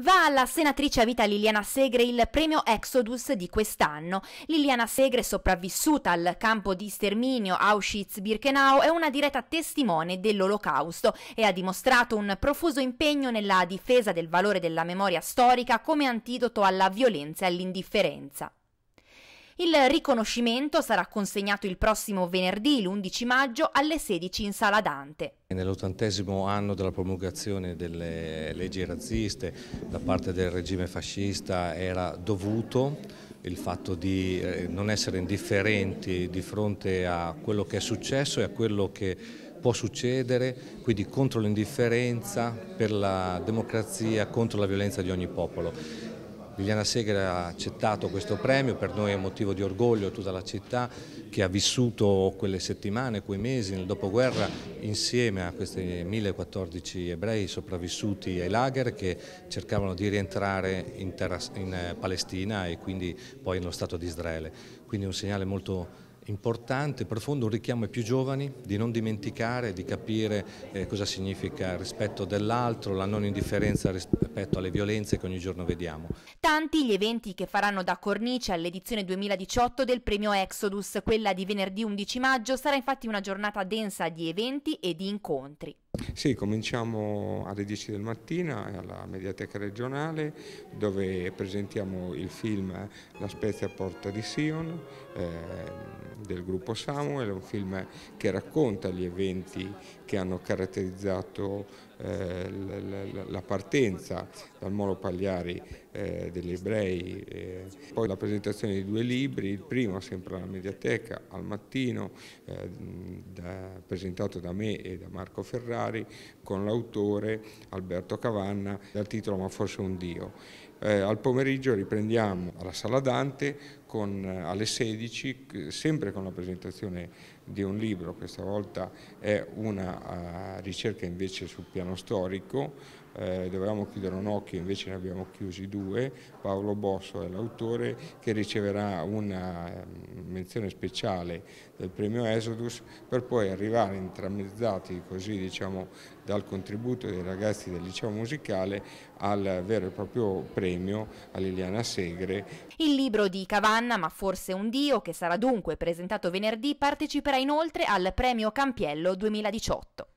Va alla senatrice a vita Liliana Segre il premio Exodus di quest'anno. Liliana Segre, sopravvissuta al campo di sterminio Auschwitz-Birkenau, è una diretta testimone dell'Olocausto e ha dimostrato un profuso impegno nella difesa del valore della memoria storica come antidoto alla violenza e all'indifferenza. Il riconoscimento sarà consegnato il prossimo venerdì, l'11 maggio, alle 16 in Sala Dante. Nell'ottantesimo anno della promulgazione delle leggi razziste da parte del regime fascista era dovuto il fatto di eh, non essere indifferenti di fronte a quello che è successo e a quello che può succedere, quindi contro l'indifferenza, per la democrazia, contro la violenza di ogni popolo. Viviana Segre ha accettato questo premio, per noi è motivo di orgoglio tutta la città che ha vissuto quelle settimane, quei mesi nel dopoguerra insieme a questi 1014 ebrei sopravvissuti ai lager che cercavano di rientrare in, terra, in eh, Palestina e quindi poi nello Stato di Israele. Quindi un segnale molto importante importante, profondo, un richiamo ai più giovani di non dimenticare, di capire eh, cosa significa il rispetto dell'altro, la non indifferenza rispetto alle violenze che ogni giorno vediamo. Tanti gli eventi che faranno da cornice all'edizione 2018 del premio Exodus, quella di venerdì 11 maggio, sarà infatti una giornata densa di eventi e di incontri. Sì, cominciamo alle 10 del mattino eh, alla Mediateca regionale dove presentiamo il film eh, La Spezia Porta di Sion, eh, del gruppo Samuel, un film che racconta gli eventi che hanno caratterizzato eh, la partenza dal Molo Pagliari eh, degli ebrei, eh. poi la presentazione di due libri, il primo sempre alla Mediateca al mattino, presentato da me e da Marco Ferrari con l'autore Alberto Cavanna dal titolo Ma fosse un Dio. al pomeriggio riprendiamo alla Sala Dante con, alle 16, sempre con la presentazione di un libro, questa volta è una ricerca invece sul piano piano storico, eh, dovevamo chiudere un occhio, invece ne abbiamo chiusi due, Paolo Bosso è l'autore che riceverà una ehm, menzione speciale del premio Esodus per poi arrivare intramezzati così diciamo dal contributo dei ragazzi del liceo musicale al vero e proprio premio a Liliana Segre. Il libro di Cavanna, ma forse un dio, che sarà dunque presentato venerdì, parteciperà inoltre al premio Campiello 2018.